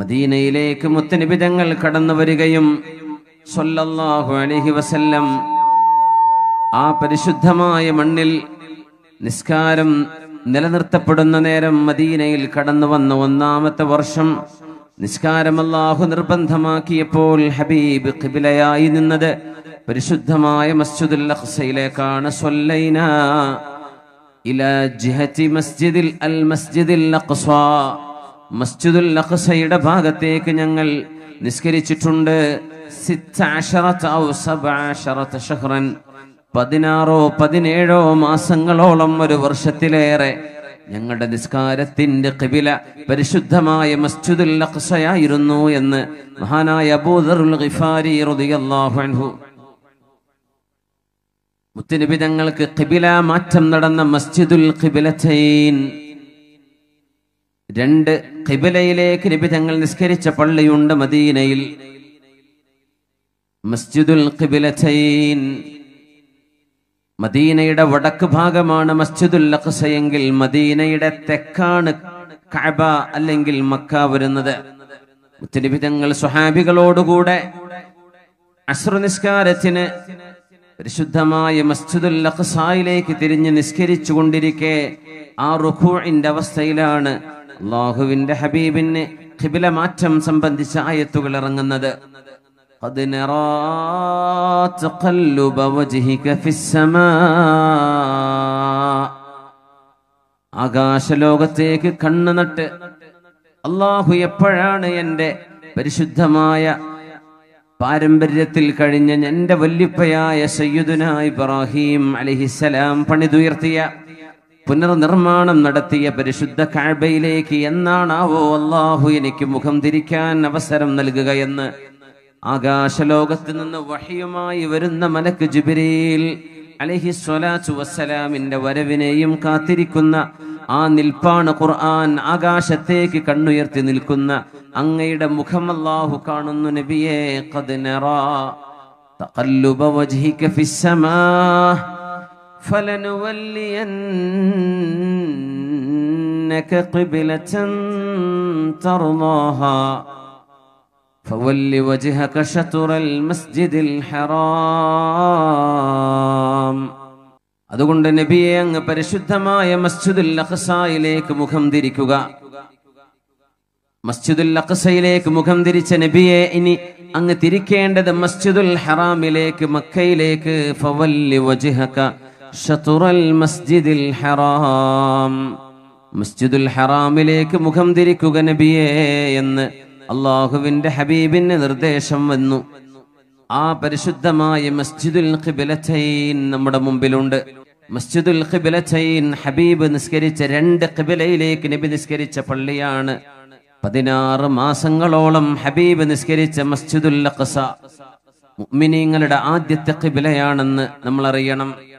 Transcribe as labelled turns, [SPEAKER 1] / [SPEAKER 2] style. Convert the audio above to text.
[SPEAKER 1] മദീനയിലേക്ക് മുത്തനിബിതങ്ങൾ കടന്നു വരികയും സൊല്ലാഹു അലഹി വസല്ലം ആ പരിശുദ്ധമായ മണ്ണിൽ നിസ്കാരം നിലനിർത്തപ്പെടുന്ന നേരം മദീനയിൽ കടന്നു വന്ന ഒന്നാമത്തെ വർഷം നിസ്കാരം അല്ലാഹു നിർബന്ധമാക്കിയപ്പോൾ ഹബീബ് കിബിലയായി നിന്നത് പരിശുദ്ധമായ മസ്ജിദുൽ അഖ്സയിലേക്കാണ് സൊല്ലൈന ഇല ജിഹി മസ്ജിദിൽ അൽ മസ്ജിദിൽ അഖ്സ മസ്ജിദുൽ അഖ്സയുടെ ഭാഗത്തേക്ക് ഞങ്ങൾ നിസ്കരിച്ചിട്ടുണ്ട് പതിനാറോ പതിനേഴോ മാസങ്ങളോളം ഒരു വർഷത്തിലേറെ ഞങ്ങളുടെ നിസ്കാരത്തിന്റെ കിബില പരിശുദ്ധമായ മസ്ജിദുൽ അഖ്സയായിരുന്നു എന്ന് മഹാനായ അബൂദറുൽ ഗിഫാരി റളിയല്ലാഹു അൻഹു മുത്തുനബി തങ്ങൾക്ക് കിബില മാറ്റം നടന്ന മസ്ജിദുൽ കിബിലൈൻ രണ്ട് കിബിലയിലേക്ക് നബി തങ്ങൾ നിസ്കരിച്ച പള്ളിയുണ്ട് മദീനയിൽ മസ്ജിദുൽ കിബിലൈൻ മദീനയുടെ വടക്ക് ഭാഗമാണ് മസ്ജിദുൽ അഖ്സയെങ്കിൽ മദീനയുടെ തെക്കാണ് കഅബ അല്ലെങ്കിൽ മക്ക വരുന്നത് മുത്തലിബിതങ്ങൾ സ്വഹാബികളോടുകൂടെ അശ്രനിസ്കാരത്തിന് പരിശുദ്ധമായ മസ്ജിദുൽ അഖ്സായിലേക്ക് തിരിഞ്ഞ് നിസ്കരിച്ചു കൊണ്ടിരിക്കെ ആ റുഖുഇന്റെ അവസ്ഥയിലാണ് അള്ളാഹുവിന്റെ ഹബീബിന് ഖിബില മാറ്റം സംബന്ധിച്ച ആയത്തുകൾ ഇറങ്ങുന്നത് ആകാശലോകത്തേക്ക് കണ്ണു നട്ട് അള്ളാഹു എപ്പോഴാണ് എൻ്റെ പരിശുദ്ധമായ പാരമ്പര്യത്തിൽ കഴിഞ്ഞ എൻ്റെ വല്യപ്പയായ സയ്യുദുന ഇബ്രാഹിം അലഹിസലാം പണിതുയർത്തിയ പുനർനിർമ്മാണം നടത്തിയ പരിശുദ്ധ കാഴ്ബയിലേക്ക് എന്നാണാവോ അള്ളാഹു എനിക്ക് മുഖം തിരിക്കാൻ അവസരം നൽകുക എന്ന് ആകാശലോകത്ത് നിന്ന് വഹിയുമായി വരുന്ന മലക്ക് ജുബിരിയിൽ അലഹി സ്വലാച്ചു വസ്സലാമിന്റെ വരവിനെയും കാത്തിരിക്കുന്ന ആ നിൽപ്പാണ് ഖുർആൻ ആകാശത്തേക്ക് കണ്ണുയർത്തി നിൽക്കുന്ന അങ്ങയുടെ മുഖം അല്ലാഹു കാണുന്നു നബിയെ കദ്നറ തഖല്ലുബ വജ്ഹിക ഫിസ്സമാ فلنولينك قبلة ترضاها فول وجهك شطر المسجد الحرام അതുകൊണ്ട് നബിയെ അങ്ങ് പരിശുദ്ധമായ മസ്ജിദുൽ അഖ്സയിലേക്ക് മുഖം തിരിക്കുക മസ്ജിദുൽ അഖ്സയിലേക്ക് മുഖം തിരിച്ച നബിയെ ഇനി അങ്ങ് തിരിക്കേണ്ടത് മസ്ജിദുൽ ഹറാമിലേക്ക് മക്കയിലേക്ക് ഫവല്ലി വജിഹക ഷത്തുറൽ മസ്ജിദിൽ ഹറാം മസ്ജിദുൽ ഹറാമിലേക്ക് മുഖം തിരിക്കുക നബിയേ എന്ന് അള്ളാഹുവിന്റെ ഹബീബിന് നിർദ്ദേശം വന്നു ആ പരിശുദ്ധമായ മസ്ജിദുൽ നമ്മുടെ മുമ്പിലുണ്ട് മസ്ജിദുൽ ഹബീബ് നിസ്കരിച്ച രണ്ട് കിബിലയിലേക്ക് നബി നിസ്കരിച്ച പള്ളിയാണ് പതിനാറ് മാസങ്ങളോളം ഹബീബ് നിസ്കരിച്ച മസ്ജിദുൽ അഖ്സ മുഅ്മിനീങ്ങളുടെ ആദ്യത്തെ കിബിലയാണെന്ന് നമ്മൾ അറിയണം